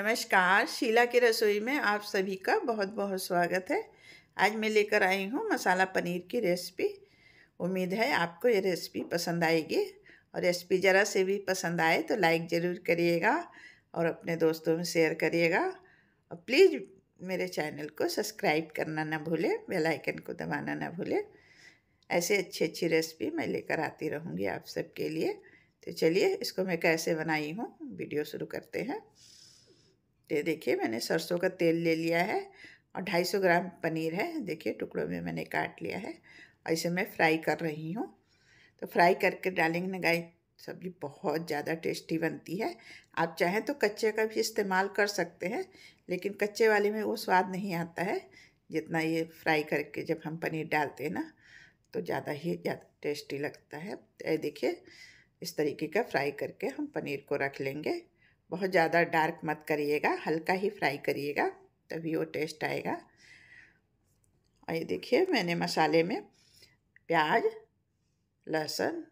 नमस्कार शीला की रसोई में आप सभी का बहुत बहुत स्वागत है आज मैं लेकर आई हूँ मसाला पनीर की रेसिपी उम्मीद है आपको ये रेसिपी पसंद आएगी और रेसिपी ज़रा से भी पसंद आए तो लाइक ज़रूर करिएगा और अपने दोस्तों में शेयर करिएगा और प्लीज़ मेरे चैनल को सब्सक्राइब करना ना भूलें बेलाइकन को दबाना ना भूलें ऐसे अच्छी अच्छी रेसिपी मैं लेकर आती रहूँगी आप सबके लिए तो चलिए इसको मैं कैसे बनाई हूँ वीडियो शुरू करते हैं ये देखिए मैंने सरसों का तेल ले लिया है और 250 ग्राम पनीर है देखिए टुकड़ों में मैंने काट लिया है और इसे मैं फ्राई कर रही हूँ तो फ्राई करके डालेंगे ना गाय सब्जी बहुत ज़्यादा टेस्टी बनती है आप चाहें तो कच्चे का भी इस्तेमाल कर सकते हैं लेकिन कच्चे वाले में वो स्वाद नहीं आता है जितना ये फ्राई करके जब हम पनीर डालते हैं ना तो ज़्यादा ही ज़्यादा टेस्टी लगता है देखिए इस तरीके का फ्राई करके हम पनीर को रख लेंगे बहुत ज़्यादा डार्क मत करिएगा हल्का ही फ्राई करिएगा तभी वो टेस्ट आएगा और ये देखिए मैंने मसाले में प्याज लहसुन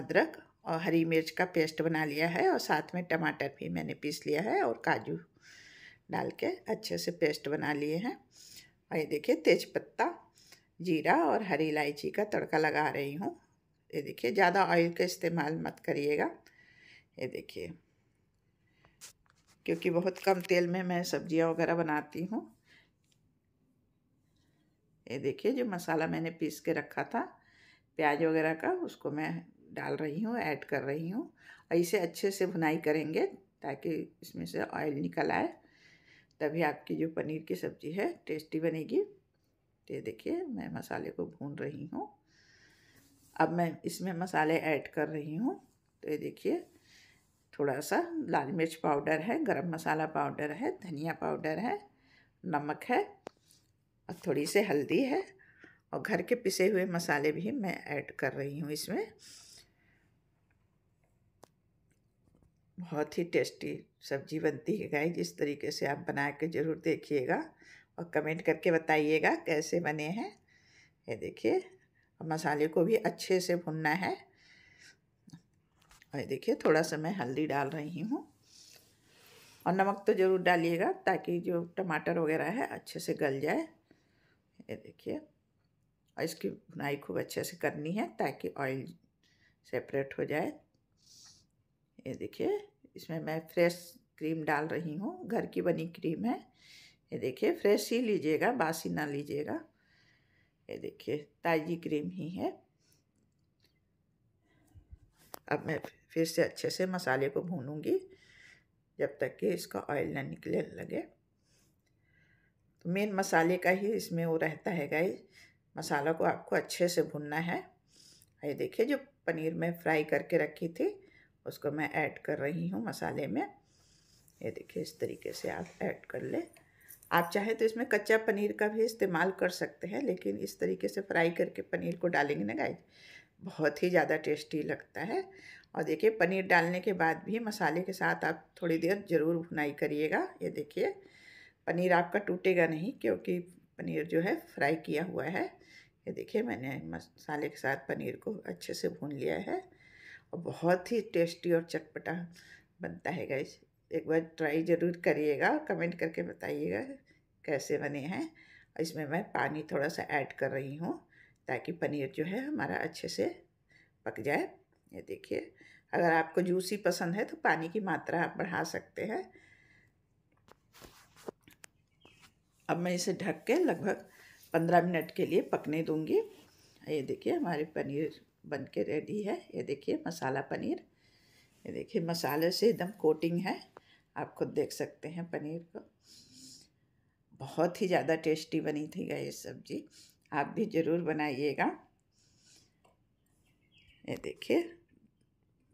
अदरक और हरी मिर्च का पेस्ट बना लिया है और साथ में टमाटर भी मैंने पीस लिया है और काजू डाल के अच्छे से पेस्ट बना लिए हैं और ये देखिए तेज़पत्ता जीरा और हरी इलायची का तड़का लगा रही हूँ ये देखिए ज़्यादा ऑयल का इस्तेमाल मत करिएगा ये देखिए क्योंकि बहुत कम तेल में मैं सब्जियां वगैरह बनाती हूँ ये देखिए जो मसाला मैंने पीस के रखा था प्याज वगैरह का उसको मैं डाल रही हूँ ऐड कर रही हूँ और इसे अच्छे से भुनाई करेंगे ताकि इसमें से ऑयल निकल आए तभी आपकी जो पनीर की सब्ज़ी है टेस्टी बनेगी तो ये देखिए मैं मसाले को भून रही हूँ अब मैं इसमें मसाले ऐड कर रही हूँ तो ये देखिए थोड़ा सा लाल मिर्च पाउडर है गरम मसाला पाउडर है धनिया पाउडर है नमक है और थोड़ी सी हल्दी है और घर के पिसे हुए मसाले भी मैं ऐड कर रही हूँ इसमें बहुत ही टेस्टी सब्जी बनती है गाय जिस तरीके से आप बना के ज़रूर देखिएगा और कमेंट करके बताइएगा कैसे बने हैं ये देखिए मसाले को भी अच्छे से भुनना है और देखिए थोड़ा सा मैं हल्दी डाल रही हूँ और नमक तो ज़रूर डालिएगा ताकि जो टमाटर वगैरह है अच्छे से गल जाए ये देखिए और इसकी बुनाई खूब अच्छे से करनी है ताकि ऑयल सेपरेट हो जाए ये देखिए इसमें मैं फ्रेश क्रीम डाल रही हूँ घर की बनी क्रीम है ये देखिए फ्रेश ही लीजिएगा बासी ना लीजिएगा ये देखिए ताज़ी क्रीम ही है अब मैं फिर से अच्छे से मसाले को भूनूंगी जब तक कि इसका ऑयल ना निकले लगे तो मेन मसाले का ही इसमें वो रहता है गाइस मसाला को आपको अच्छे से भूनना है ये देखिए जो पनीर में फ्राई करके रखी थी उसको मैं ऐड कर रही हूँ मसाले में ये देखिए इस तरीके से आप ऐड कर ले आप चाहे तो इसमें कच्चा पनीर का भी इस्तेमाल कर सकते हैं लेकिन इस तरीके से फ्राई करके पनीर को डालेंगे ना गाइज बहुत ही ज़्यादा टेस्टी लगता है और देखिए पनीर डालने के बाद भी मसाले के साथ आप थोड़ी देर ज़रूर भुनाई करिएगा ये देखिए पनीर आपका टूटेगा नहीं क्योंकि पनीर जो है फ्राई किया हुआ है ये देखिए मैंने मसाले के साथ पनीर को अच्छे से भून लिया है और बहुत ही टेस्टी और चटपटा बनता है गैस एक बार ट्राई ज़रूर करिएगा कमेंट करके बताइएगा कैसे बने हैं इसमें मैं पानी थोड़ा सा ऐड कर रही हूँ ताकि पनीर जो है हमारा अच्छे से पक जाए ये देखिए अगर आपको जूसी पसंद है तो पानी की मात्रा आप बढ़ा सकते हैं अब मैं इसे ढक के लगभग पंद्रह मिनट के लिए पकने दूंगी ये देखिए हमारे पनीर बन के रेडी है ये देखिए मसाला पनीर ये देखिए मसाले से एकदम कोटिंग है आप खुद देख सकते हैं पनीर को बहुत ही ज़्यादा टेस्टी बनी थी ये सब्जी आप भी ज़रूर बनाइएगा ये देखिए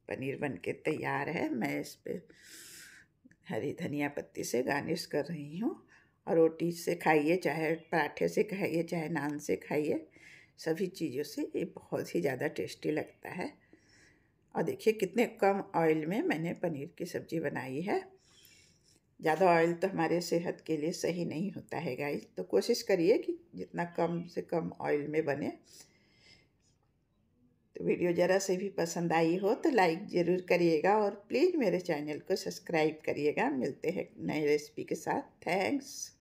पनीर बन के तैयार है मैं इस पर हरी धनिया पत्ती से गार्निश कर रही हूँ और रोटी से खाइए चाहे पराठे से खाइए चाहे नान से खाइए सभी चीज़ों से ये बहुत ही ज़्यादा टेस्टी लगता है और देखिए कितने कम ऑयल में मैंने पनीर की सब्ज़ी बनाई है ज़्यादा ऑयल तो हमारे सेहत के लिए सही नहीं होता है गाइस तो कोशिश करिए कि जितना कम से कम ऑयल में बने तो वीडियो ज़रा से भी पसंद आई हो तो लाइक ज़रूर करिएगा और प्लीज़ मेरे चैनल को सब्सक्राइब करिएगा मिलते हैं नए रेसिपी के साथ थैंक्स